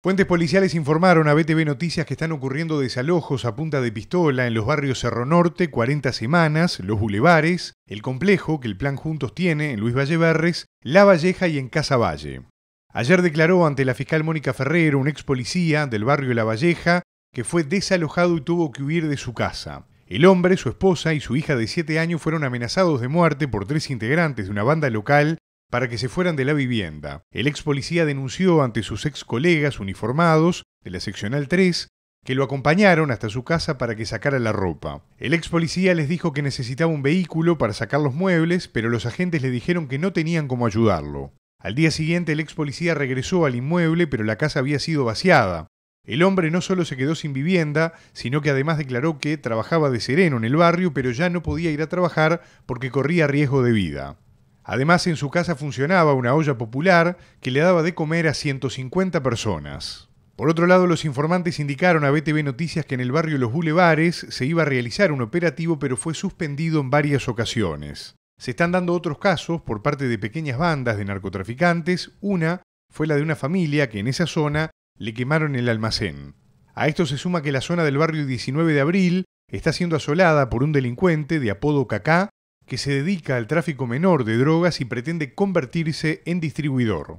Fuentes policiales informaron a BTV Noticias que están ocurriendo desalojos a punta de pistola en los barrios Cerro Norte, 40 Semanas, Los Bulevares, el complejo que el Plan Juntos tiene en Luis Valleverres, La Valleja y en Casa Valle. Ayer declaró ante la fiscal Mónica Ferrero, un ex policía del barrio La Valleja, que fue desalojado y tuvo que huir de su casa. El hombre, su esposa y su hija de 7 años fueron amenazados de muerte por tres integrantes de una banda local para que se fueran de la vivienda. El ex policía denunció ante sus ex colegas uniformados de la seccional 3 que lo acompañaron hasta su casa para que sacara la ropa. El ex policía les dijo que necesitaba un vehículo para sacar los muebles, pero los agentes le dijeron que no tenían cómo ayudarlo. Al día siguiente el ex policía regresó al inmueble, pero la casa había sido vaciada. El hombre no solo se quedó sin vivienda, sino que además declaró que trabajaba de sereno en el barrio, pero ya no podía ir a trabajar porque corría riesgo de vida. Además, en su casa funcionaba una olla popular que le daba de comer a 150 personas. Por otro lado, los informantes indicaron a BTV Noticias que en el barrio Los Bulevares se iba a realizar un operativo, pero fue suspendido en varias ocasiones. Se están dando otros casos por parte de pequeñas bandas de narcotraficantes. Una fue la de una familia que en esa zona le quemaron el almacén. A esto se suma que la zona del barrio 19 de abril está siendo asolada por un delincuente de apodo Cacá que se dedica al tráfico menor de drogas y pretende convertirse en distribuidor.